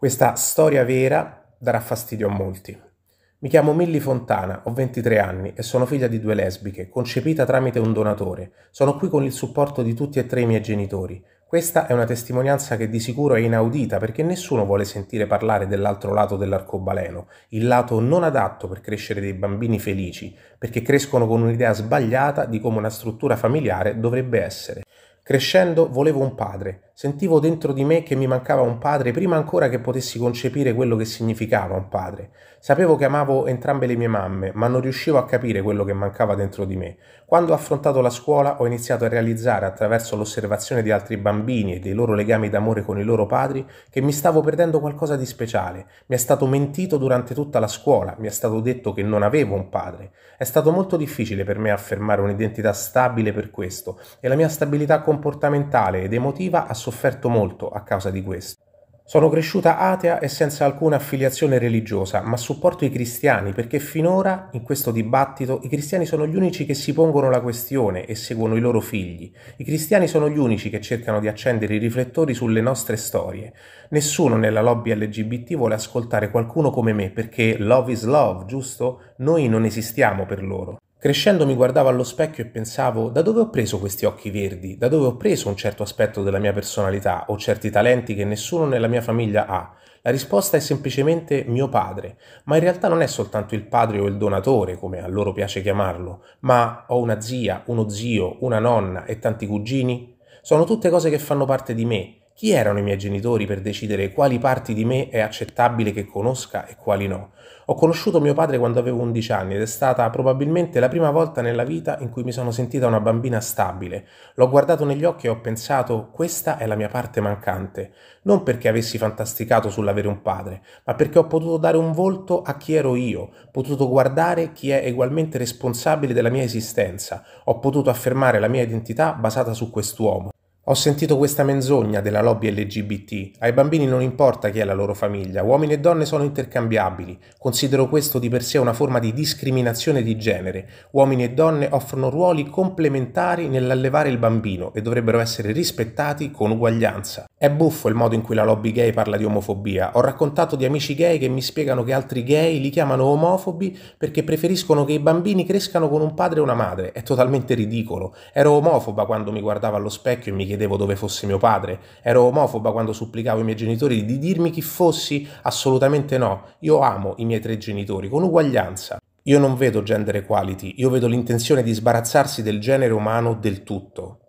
Questa storia vera darà fastidio a molti. Mi chiamo Milly Fontana, ho 23 anni e sono figlia di due lesbiche, concepita tramite un donatore. Sono qui con il supporto di tutti e tre i miei genitori. Questa è una testimonianza che di sicuro è inaudita perché nessuno vuole sentire parlare dell'altro lato dell'arcobaleno, il lato non adatto per crescere dei bambini felici, perché crescono con un'idea sbagliata di come una struttura familiare dovrebbe essere. Crescendo volevo un padre, sentivo dentro di me che mi mancava un padre prima ancora che potessi concepire quello che significava un padre. Sapevo che amavo entrambe le mie mamme, ma non riuscivo a capire quello che mancava dentro di me. Quando ho affrontato la scuola ho iniziato a realizzare attraverso l'osservazione di altri bambini e dei loro legami d'amore con i loro padri che mi stavo perdendo qualcosa di speciale. Mi è stato mentito durante tutta la scuola, mi è stato detto che non avevo un padre. È stato molto difficile per me affermare un'identità stabile per questo e la mia stabilità completa comportamentale ed emotiva ha sofferto molto a causa di questo. Sono cresciuta atea e senza alcuna affiliazione religiosa, ma supporto i cristiani perché finora, in questo dibattito, i cristiani sono gli unici che si pongono la questione e seguono i loro figli. I cristiani sono gli unici che cercano di accendere i riflettori sulle nostre storie. Nessuno nella lobby LGBT vuole ascoltare qualcuno come me perché love is love, giusto? Noi non esistiamo per loro. Crescendo mi guardavo allo specchio e pensavo da dove ho preso questi occhi verdi, da dove ho preso un certo aspetto della mia personalità o certi talenti che nessuno nella mia famiglia ha. La risposta è semplicemente mio padre, ma in realtà non è soltanto il padre o il donatore, come a loro piace chiamarlo, ma ho una zia, uno zio, una nonna e tanti cugini. Sono tutte cose che fanno parte di me, chi erano i miei genitori per decidere quali parti di me è accettabile che conosca e quali no? Ho conosciuto mio padre quando avevo 11 anni ed è stata probabilmente la prima volta nella vita in cui mi sono sentita una bambina stabile. L'ho guardato negli occhi e ho pensato questa è la mia parte mancante, non perché avessi fantasticato sull'avere un padre, ma perché ho potuto dare un volto a chi ero io, potuto guardare chi è ugualmente responsabile della mia esistenza, ho potuto affermare la mia identità basata su quest'uomo. Ho sentito questa menzogna della lobby LGBT. Ai bambini non importa chi è la loro famiglia, uomini e donne sono intercambiabili. Considero questo di per sé una forma di discriminazione di genere. Uomini e donne offrono ruoli complementari nell'allevare il bambino e dovrebbero essere rispettati con uguaglianza. È buffo il modo in cui la lobby gay parla di omofobia. Ho raccontato di amici gay che mi spiegano che altri gay li chiamano omofobi perché preferiscono che i bambini crescano con un padre e una madre. È totalmente ridicolo. Ero omofoba quando mi guardavo allo specchio e mi chiedevo chiedevo dove fosse mio padre, ero omofoba quando supplicavo i miei genitori di dirmi chi fossi, assolutamente no, io amo i miei tre genitori con uguaglianza. Io non vedo gender equality, io vedo l'intenzione di sbarazzarsi del genere umano del tutto.